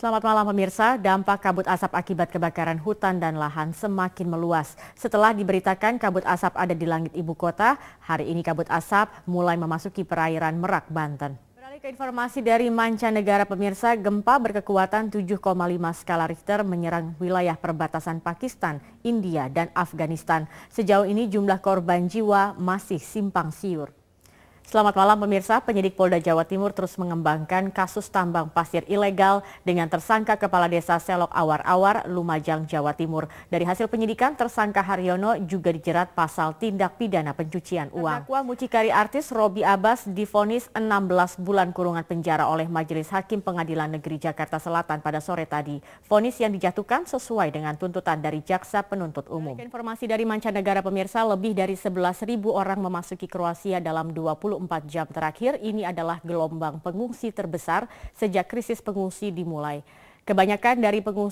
Selamat malam pemirsa, dampak kabut asap akibat kebakaran hutan dan lahan semakin meluas. Setelah diberitakan kabut asap ada di langit ibu kota, hari ini kabut asap mulai memasuki perairan Merak, Banten. Beralih ke informasi dari mancanegara pemirsa, gempa berkekuatan 7,5 skala Richter menyerang wilayah perbatasan Pakistan, India, dan Afghanistan. Sejauh ini jumlah korban jiwa masih simpang siur. Selamat malam pemirsa, penyidik Polda Jawa Timur terus mengembangkan kasus tambang pasir ilegal dengan tersangka Kepala Desa Selok Awar-Awar, Lumajang, Jawa Timur. Dari hasil penyidikan, tersangka Haryono juga dijerat pasal tindak pidana pencucian uang. Terdakwa mucikari artis Robi Abbas difonis 16 bulan kurungan penjara oleh Majelis Hakim Pengadilan Negeri Jakarta Selatan pada sore tadi. Fonis yang dijatuhkan sesuai dengan tuntutan dari Jaksa Penuntut Umum. Informasi dari mancanegara pemirsa, lebih dari 11.000 orang memasuki Kroasia dalam 20 24 jam terakhir ini adalah gelombang pengungsi terbesar sejak krisis pengungsi dimulai. Kebanyakan dari pengungsi